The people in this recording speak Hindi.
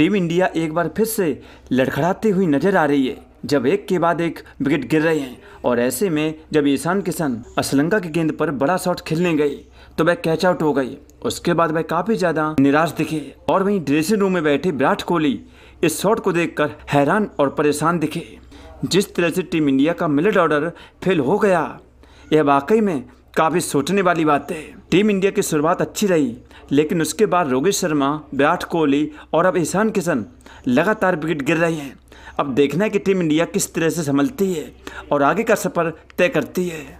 टीम इंडिया एक बार फिर से लड़खड़ाती हुई नजर आ रही है जब एक के बाद एक विकेट गिर रहे हैं और ऐसे में जब ईशान किशन असलंका की गेंद पर बड़ा शॉट खेलने गए तो वह कैच आउट हो गई उसके बाद वह काफी ज्यादा निराश दिखे और वहीं ड्रेसिंग रूम में बैठे विराट कोहली इस शॉट को देखकर हैरान और परेशान दिखे जिस तरह से टीम इंडिया का मिलिट ऑर्डर फेल हो गया यह वाकई में काफ़ी सोचने वाली बात है टीम इंडिया की शुरुआत अच्छी रही लेकिन उसके बाद रोहित शर्मा विराट कोहली और अब ईशान किशन लगातार विकेट गिर रहे हैं अब देखना है कि टीम इंडिया किस तरह से संभलती है और आगे का सफ़र तय करती है